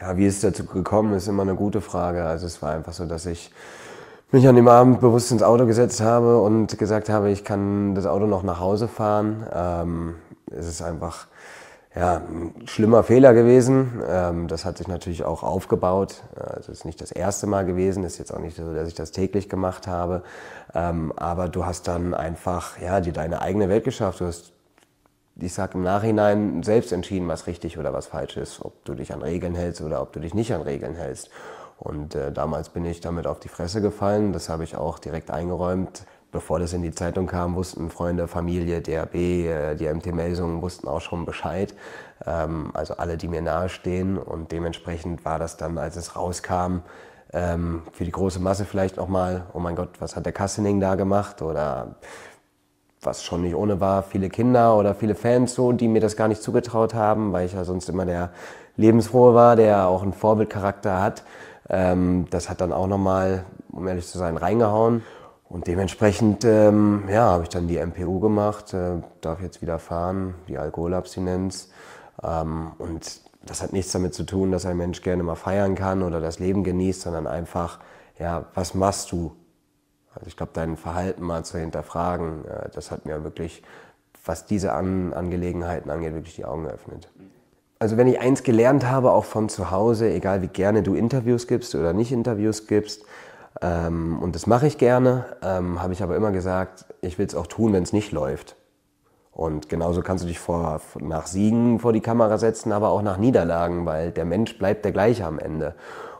Ja, wie es dazu gekommen ist, immer eine gute Frage. Also es war einfach so, dass ich mich an dem Abend bewusst ins Auto gesetzt habe und gesagt habe, ich kann das Auto noch nach Hause fahren. Ähm, es ist einfach ja, ein schlimmer Fehler gewesen. Ähm, das hat sich natürlich auch aufgebaut. Also es ist nicht das erste Mal gewesen, Es ist jetzt auch nicht so, dass ich das täglich gemacht habe. Ähm, aber du hast dann einfach ja, dir deine eigene Welt geschafft. Du hast ich sage im Nachhinein selbst entschieden, was richtig oder was falsch ist, ob du dich an Regeln hältst oder ob du dich nicht an Regeln hältst. Und äh, damals bin ich damit auf die Fresse gefallen, das habe ich auch direkt eingeräumt. Bevor das in die Zeitung kam, wussten Freunde, Familie, DRB, äh, die MT-Melsungen wussten auch schon Bescheid. Ähm, also alle, die mir nahestehen. Und dementsprechend war das dann, als es rauskam, ähm, für die große Masse vielleicht auch mal, oh mein Gott, was hat der Kassening da gemacht? Oder was schon nicht ohne war, viele Kinder oder viele Fans so, die mir das gar nicht zugetraut haben, weil ich ja sonst immer der Lebensfrohe war, der auch einen Vorbildcharakter hat. Ähm, das hat dann auch nochmal, um ehrlich zu sein, reingehauen. Und dementsprechend, ähm, ja, habe ich dann die MPU gemacht, äh, darf jetzt wieder fahren, die Alkoholabstinenz. Ähm, und das hat nichts damit zu tun, dass ein Mensch gerne mal feiern kann oder das Leben genießt, sondern einfach, ja, was machst du also ich glaube, dein Verhalten mal zu hinterfragen, äh, das hat mir wirklich, was diese An Angelegenheiten angeht, wirklich die Augen geöffnet. Also wenn ich eins gelernt habe, auch von zu Hause, egal wie gerne du Interviews gibst oder nicht Interviews gibst, ähm, und das mache ich gerne, ähm, habe ich aber immer gesagt, ich will es auch tun, wenn es nicht läuft. Und genauso kannst du dich vor, nach Siegen vor die Kamera setzen, aber auch nach Niederlagen, weil der Mensch bleibt der gleiche am Ende.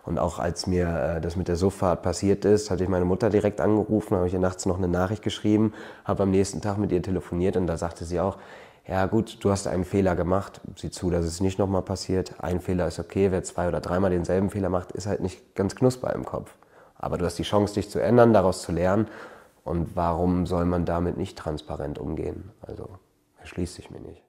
Und auch als mir äh, das mit der Suffahrt passiert ist, hatte ich meine Mutter direkt angerufen, habe ich ihr nachts noch eine Nachricht geschrieben, habe am nächsten Tag mit ihr telefoniert und da sagte sie auch, ja gut, du hast einen Fehler gemacht, sieh zu, dass es nicht nochmal passiert. Ein Fehler ist okay, wer zwei oder dreimal denselben Fehler macht, ist halt nicht ganz knusper im Kopf. Aber du hast die Chance, dich zu ändern, daraus zu lernen. Und warum soll man damit nicht transparent umgehen? Also erschließt sich mir nicht.